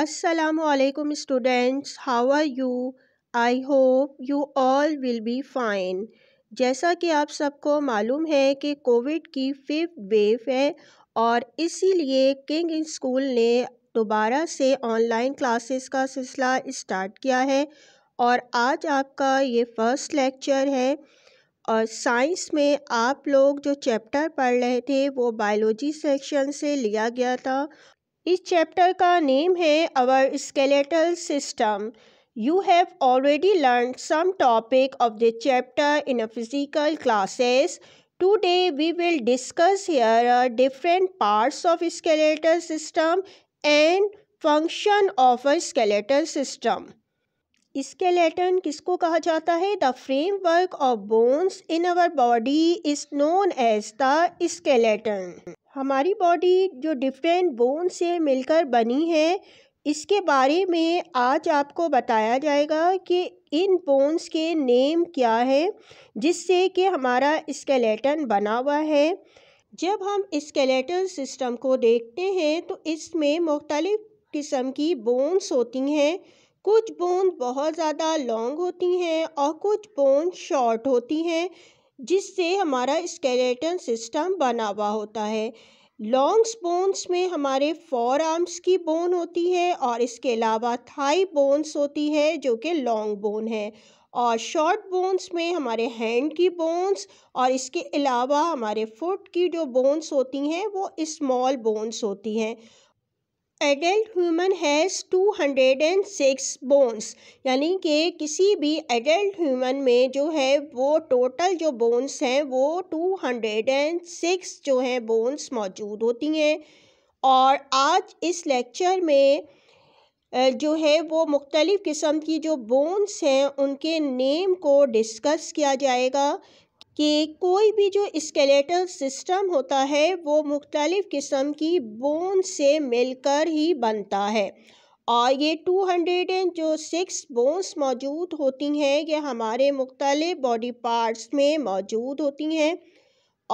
Aslam students how are you I hope you all will be fine जैसा कि आप सबको मालूम है कि कोविड की फिफ्थ वेव है और इसीलिए किंग इन स्कूल ने दोबारा से ऑनलाइन क्लासेस का सिलसिला स्टार्ट किया है और आज आपका ये फर्स्ट लेक्चर है और साइंस में आप लोग जो चैप्टर पढ़ रहे थे वो बायोलॉजी सेक्शन से लिया गया था इस चैप्टर का नेम है our skeletal system you have already learn some topic of the chapter in a physical classes today we will discuss here different parts of skeletal system and function of a skeletal system skeleton किसको कहा जाता है the framework of bones in our body is known as the skeleton हमारी body जो different bone से मिलकर बनी है इसके बारे में आज आपको बताया जाएगा कि इन बोन्स के नेम क्या है जिससे कि हमारा स्केलेटन बना हुआ है जब हम स्केलेटल सिस्टम को देखते हैं तो इसमें मुख्तलिफ़ किस्म की बोन्स होती हैं कुछ बोन बहुत ज़्यादा लॉन्ग होती हैं और कुछ बोन शॉर्ट होती हैं जिससे हमारा स्केलेटन सिस्टम बना हुआ होता है लॉन्ग्स बोन्स में हमारे फोर आर्म्स की बोन होती है और इसके अलावा थाई बोन्स होती है जो कि लॉन्ग बोन है और शॉर्ट बोन्स में हमारे हैंड की बोन्स और इसके अलावा हमारे फुट की जो बोन्स होती हैं वो स्मॉल बोन्स होती हैं adult human has six bones यानी कि किसी भी एडल्ट ह्यूमन में जो है वो टोटल जो बोन्स हैं वो टू हंड्रेड एंड सिक्स जो हैं बोन्स मौजूद होती हैं और आज इस लेक्चर में जो है वो मुख्तलिफ़ किस्म की जो बोन्स हैं उनके नेम को डिस्कस किया जाएगा कि कोई भी जो स्केलेटल सिस्टम होता है वो मुख्तलिफ़ किस्म की बोन से मिलकर ही बनता है और ये टू हंड्रेड एंड जो सिक्स बोन्स मौजूद होती हैं ये हमारे मुख्तलिफ बॉडी पार्ट्स में मौजूद होती हैं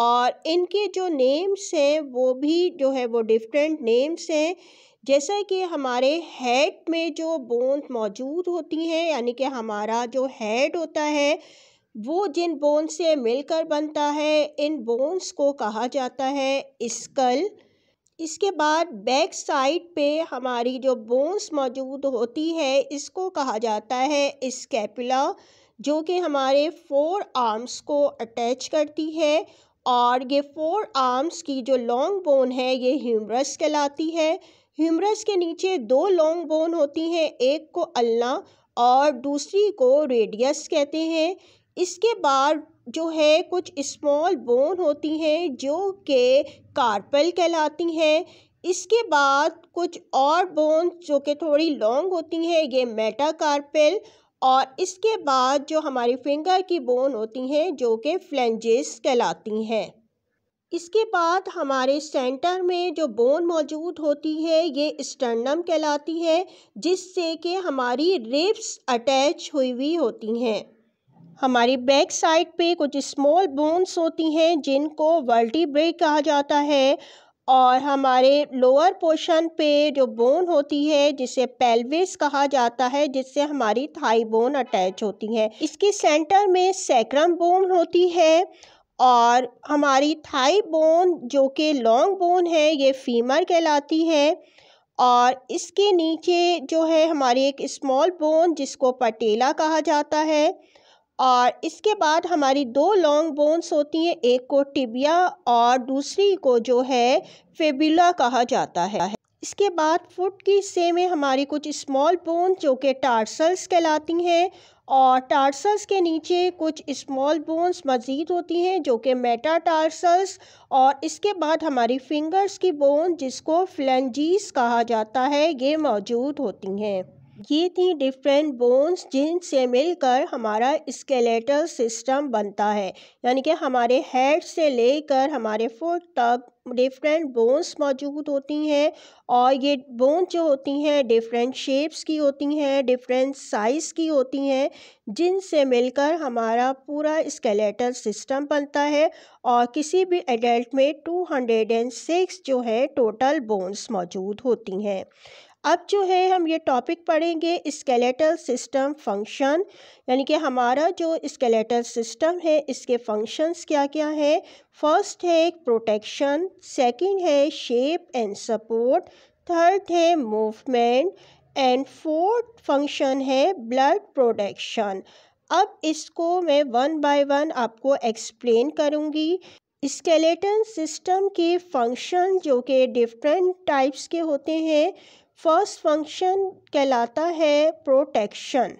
और इनके जो नेम्स हैं वो भी जो है वो डिफरेंट नेम्स हैं जैसा कि हमारे हेड में जो बोन्स मौजूद होती हैं यानी कि हमारा जो हेड होता है वो जिन बोन्स से मिलकर बनता है इन बोन्स को कहा जाता है स्कल इसके बाद बैक साइड पे हमारी जो बोन्स मौजूद होती है इसको कहा जाता है स्कैपुला जो कि हमारे फोर आर्म्स को अटैच करती है और ये फोर आर्म्स की जो लॉन्ग बोन है ये ह्यूमरस कहलाती है ह्यूमरस के नीचे दो लॉन्ग बोन होती हैं एक को अल्ना और दूसरी को रेडियस कहते हैं इसके बाद जो है कुछ स्मॉल बोन होती हैं जो कि कार्पल कहलाती हैं इसके बाद कुछ और बोन जो कि थोड़ी लॉन्ग होती हैं ये मेटाकार्पेल और इसके बाद जो हमारी फिंगर की बोन होती हैं जो कि फ्लेंजेस कहलाती हैं इसके बाद हमारे सेंटर में जो बोन मौजूद होती है ये स्टर्नम कहलाती है जिससे कि हमारी रिब्स अटैच हुई हुई होती हैं हमारी बैक साइड पे कुछ स्मॉल बोन्स होती हैं जिनको वर्टिब्रे कहा जाता है और हमारे लोअर पोर्शन पे जो बोन होती है जिसे पेल्विस कहा जाता है जिससे हमारी थाई बोन अटैच होती है इसके सेंटर में सैक्रम बोन होती है और हमारी थाई बोन जो कि लॉन्ग बोन है ये फीमर कहलाती है और इसके नीचे जो है हमारी एक स्मॉल बोन जिसको पटेला कहा जाता है और इसके बाद हमारी दो लॉन्ग बोन्स होती हैं एक को टिबिया और दूसरी को जो है फेबिला कहा जाता है इसके बाद फुट की हिस्से में हमारी कुछ स्मॉल बोन जो कि टार्सल्स कहलाती हैं और टार्सल्स के नीचे कुछ स्मॉल बोन्स मज़ीद होती हैं जो कि मेटा टार्सल्स और इसके बाद हमारी फिंगर्स की बोन जिसको फ्लेंजीज कहा जाता है ये मौजूद होती हैं ये थी डिफरेंट बोन्स जिनसे मिलकर हमारा स्केलेटल सिस्टम बनता है यानी कि हमारे हेड से लेकर हमारे फुट तक डिफरेंट बोन्स मौजूद होती हैं और ये बोन जो होती हैं डिफरेंट शेप्स की होती हैं डिफरेंट साइज़ की होती हैं जिनसे मिलकर हमारा पूरा स्केलेटल सिस्टम बनता है और किसी भी एडल्ट में 206 जो है टोटल बोन्स मौजूद होती हैं अब जो है हम ये टॉपिक पढ़ेंगे स्केलेटल सिस्टम फंक्शन यानी कि हमारा जो स्केलेटल सिस्टम है इसके फंक्शंस क्या क्या है फर्स्ट है प्रोटेक्शन सेकंड है शेप एंड सपोर्ट थर्ड है मूवमेंट एंड फोर्थ फंक्शन है ब्लड प्रोटेक्शन अब इसको मैं वन बाय वन आपको एक्सप्लेन करूँगी स्केलेटन सिस्टम के फंक्शन जो कि डिफरेंट टाइप्स के होते हैं फर्स्ट फंक्शन कहलाता है protection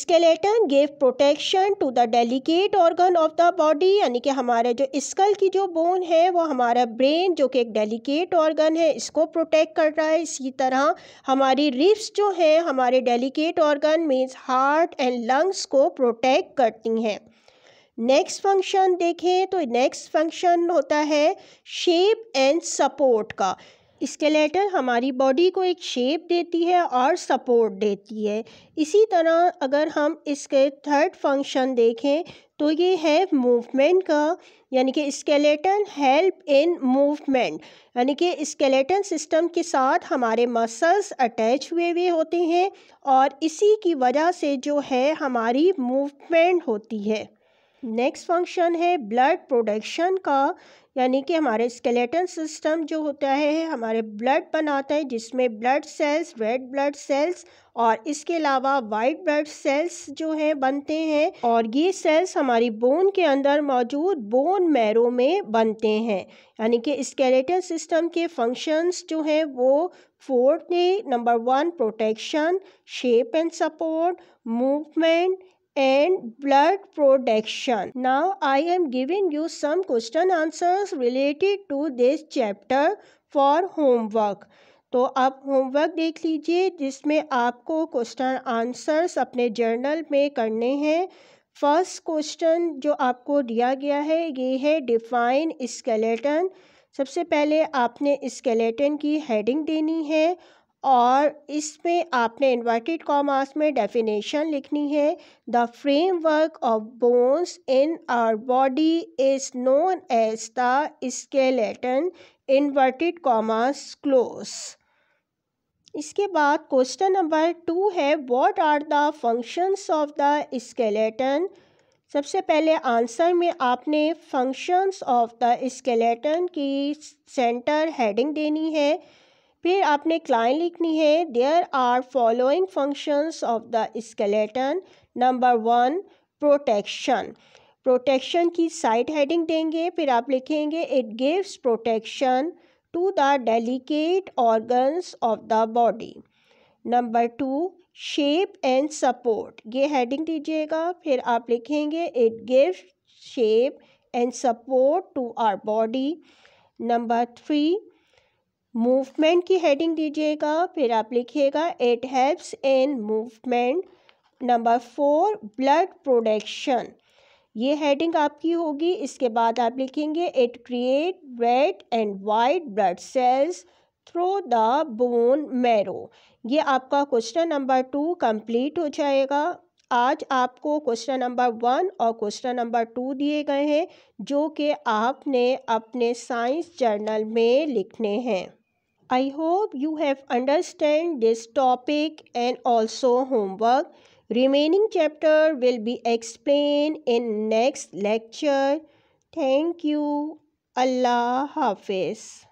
skeleton gave protection to the delicate organ of the body यानी कि हमारे जो स्कल की जो बोन है वो हमारा ब्रेन जो कि एक डेलीकेट ऑर्गन है इसको प्रोटेक्ट कर रहा है इसी तरह हमारी रिप्स जो हैं हमारे delicate organ means heart and lungs को प्रोटेक्ट करती हैं नेक्स्ट फंक्शन देखें तो नेक्स्ट फंक्शन होता है शेप एंड सपोर्ट का स्केलेटल हमारी बॉडी को एक शेप देती है और सपोर्ट देती है इसी तरह अगर हम इसके थर्ड फंक्शन देखें तो ये है मूवमेंट का यानी कि स्केलेटन हेल्प इन मूवमेंट यानी कि स्केलेटन सिस्टम के साथ हमारे मसल्स अटैच हुए हुए होते हैं और इसी की वजह से जो है हमारी मूवमेंट होती है नेक्स्ट फंक्शन है ब्लड प्रोडक्शन का यानी कि हमारे स्केलेटन सिस्टम जो होता है हमारे ब्लड बनाता है जिसमें blood cells red blood cells और इसके अलावा वाइट ब्लड सेल्स जो हैं बनते हैं और ये सेल्स हमारी बोन के अंदर मौजूद बोन मैरो में बनते हैं यानी कि स्केलेटन सिस्टम के फंक्शंस जो हैं वो फोर्थ ने number one protection shape and support movement and blood production Now I am giving you some question answers related to this chapter for homework. तो आप होमवर्क देख लीजिए जिसमें आपको क्वेश्चन आंसर्स अपने जर्नल में करने हैं फर्स्ट क्वेश्चन जो आपको दिया गया है ये है डिफाइन स्केलेटन सबसे पहले आपने स्केलेटन की हेडिंग देनी है और इसमें आपने इन्वर्टेड कॉमास में डेफिनेशन लिखनी है the framework of bones in our body is known as the skeleton inverted commas close इसके बाद क्वेश्चन नंबर टू है what are the functions of the skeleton सबसे पहले आंसर में आपने फंक्शंस ऑफ द स्केलेटन की सेंटर हेडिंग देनी है फिर आपने क्लाइन लिखनी है there are following functions of the skeleton number one protection protection की साइड हेडिंग देंगे फिर आप लिखेंगे it gives protection to the delicate organs of the body number two shape and support ये हेडिंग दीजिएगा फिर आप लिखेंगे it gives shape and support to our body number three movement की हेडिंग दीजिएगा फिर आप लिखिएगा it helps in movement number four blood production ये हेडिंग आपकी होगी इसके बाद आप लिखेंगे it create red and white blood cells through the bone marrow ये आपका क्वेश्चन नंबर टू कंप्लीट हो जाएगा आज आपको क्वेश्चन नंबर वन और क्वेश्चन नंबर टू दिए गए हैं जो कि आपने अपने साइंस जर्नल में लिखने हैं I hope you have understand this topic and also homework. Remaining chapter will be explained in next lecture. Thank you. Allah Hafiz.